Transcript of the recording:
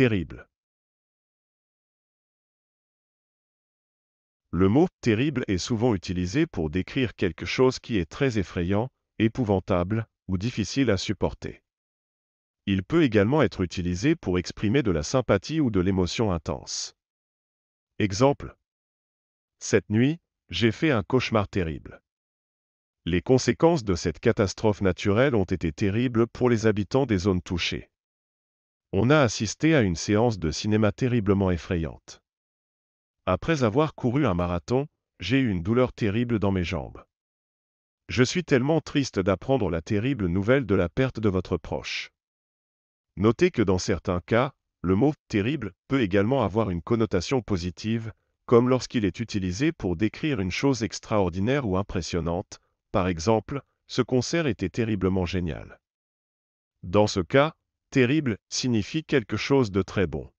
Terrible. Le mot terrible est souvent utilisé pour décrire quelque chose qui est très effrayant, épouvantable ou difficile à supporter. Il peut également être utilisé pour exprimer de la sympathie ou de l'émotion intense. Exemple. Cette nuit, j'ai fait un cauchemar terrible. Les conséquences de cette catastrophe naturelle ont été terribles pour les habitants des zones touchées on a assisté à une séance de cinéma terriblement effrayante. Après avoir couru un marathon, j'ai eu une douleur terrible dans mes jambes. Je suis tellement triste d'apprendre la terrible nouvelle de la perte de votre proche. Notez que dans certains cas, le mot terrible peut également avoir une connotation positive, comme lorsqu'il est utilisé pour décrire une chose extraordinaire ou impressionnante, par exemple, ce concert était terriblement génial. Dans ce cas, terrible signifie quelque chose de très bon.